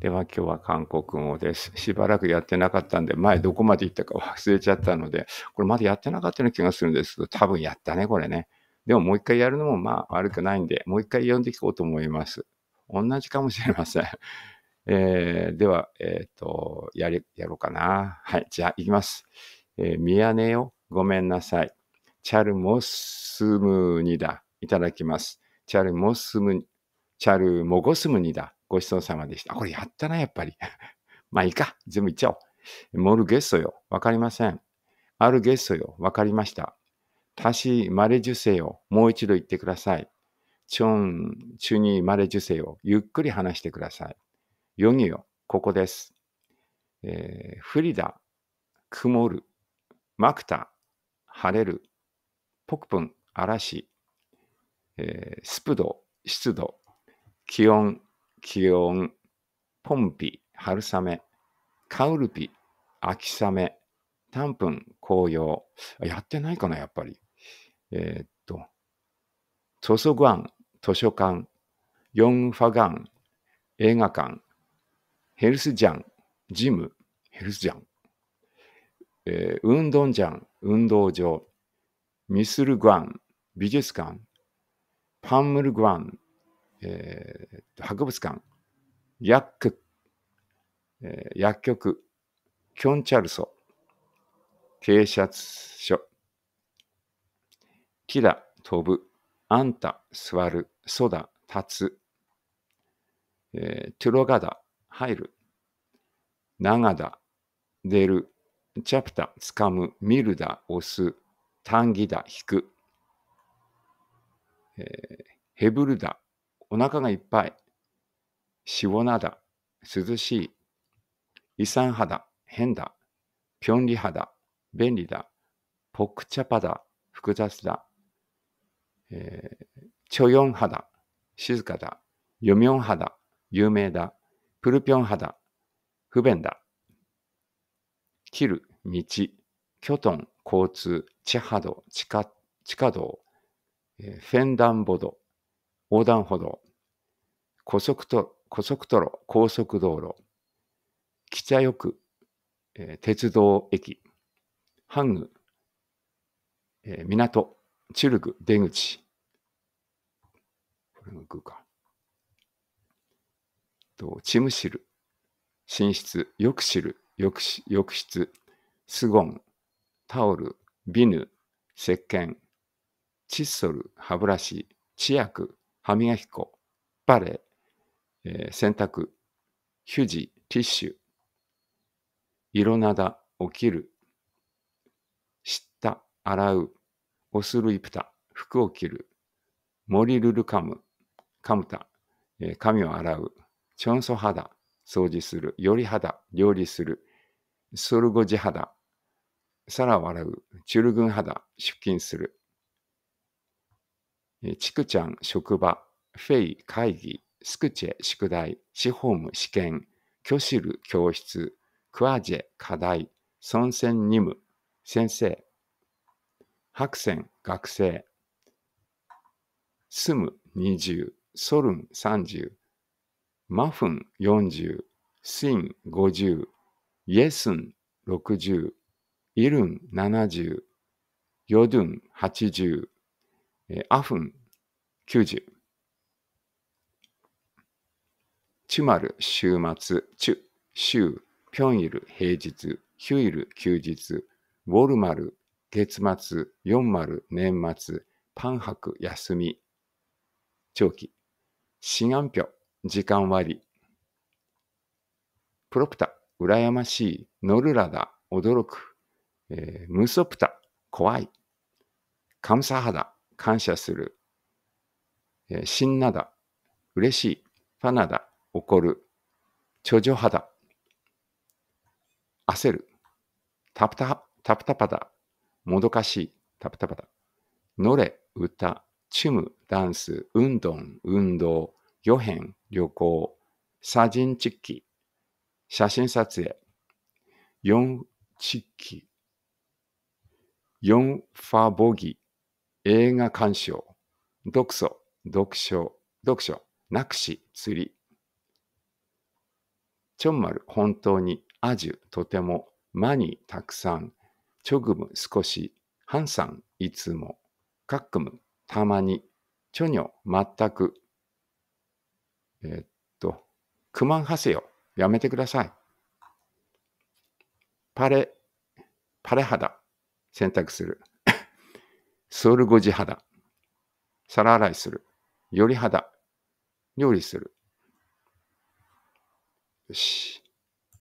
では今日は韓国語です。しばらくやってなかったんで、前どこまで行ったか 忘れちゃったので、これまだやってなかったような気がするんですけど、多分やったね、これね。でももう一回やるのもまあ悪くないんで、もう一回読んでいこうと思います。同じかもしれません。えー、では、えっ、ー、と、やり、やろうかな。はい、じゃあ行きます。えー、ミヤネよ、ごめんなさい。チャルモスムニだ。いただきます。チャルモスムニ。チャルモゴスムニだ。ごちそうさまでした。あ、これやったな、やっぱり。まあいいか。全部いっちゃおう。モルゲッソよ。わかりません。アルゲッソよ。わかりました。たし、まれじゅせよ。もう一度言ってください。チョン、チュニまれじゅせよ。ゆっくり話してください。ヨギよ。ここです。えー、降りだ。曇る。マクタ、晴れる。ポクプン、嵐。えー、スプド。湿度。気温、気温、ポンピ、春雨、カウルピ、秋雨、タンプン、紅葉。やってないかな、やっぱり。えー、っと、図書館、図書館、ヨンファガン、映画館、ヘルスジャン、ジム、ヘルスジャン、えー、運動ジャン、運動場、ミスルグアン、美術館、パンムルグアン、えー、博物館、薬局、え薬局、キョンチャルソ、警察署、キラ、飛ぶ、あんた、座る、ソダ、立つ、えー、トゥロガダ、入る、長田、出る、チャプタ、つかむ、見るだ、押す、ンギだ、引く、えー、ヘブルだ、お腹がいっぱい。塩だ。涼しい。遺産肌、変だ。ぴょんり肌、便利だ。ポックチャパだ、複雑だ。えー、チョヨン肌、静かだ。ヨミョン肌、有名だ。プルピョン肌、不便だ。切る、道。キョトン、交通。チハド、地下ちか道。えフェンダンボド、横断歩道、高速と高速道路、高速道路、北よく、えー、鉄道駅、ハング、えー、港、チュルグ、出口。これも行くか。と、チムシル、寝室、よく知る、浴浴室、スゴン、タオル、ビヌ、石鹸、チッソル、歯ブラシ、チアク、歯磨き粉、バレー、えー、洗濯、ヒュジ、ティッシュ、色灘、起きる、知った、洗う、オスルイプタ、服を着る、モリルルカム、カムタ、えー、髪を洗う、チョンソ肌、掃除する、より肌、料理する、ソルゴジ肌、皿を洗う、チュルグン肌、出勤する、ちくちゃん職場、フェイ会議、スクチェ宿題、シホーム試験、キョシル教室、クワジェ課題、ソンセンニム先生、セン、学生、スム二十、ソルン三十、マフン四十、スイン五十、イエスン六十、イルン七十、ヨドゥン八十、えー、アフン90。チュマル週末、チュ、週、ピョンイル平日、ヒュイル休日、ウォルマル月末、ヨンマル年末、パン博休み、長期、シガンピョ時間割、プロプタ羨ましい、ノルラダ驚く、えー、ムソプタ怖い、カムサハダ感謝する、死んなだ、嬉しい、ファナだ、怒る、ちょじょはだ、焦る、タプタタプタパだ、もどかしい、タプタパだ、のれ、歌、チュム、ダンス、運動、運動、予変、旅行、サジンチッキ、写真撮影、ヨンチッキ、ヨンファボギ、映画鑑賞、読書、読書、読書、なくし、釣り。ちょんまる、本当に、あじゅ、とても、まに、たくさん、ちょぐむ、少し、はんさん、いつも、かっくむ、たまに、ちょにょ、まったく。えっと、くまんはせよ、やめてください。パレ、パレ肌、選択する。ソウルゴジ肌、皿洗いする、より肌、料理する。よし。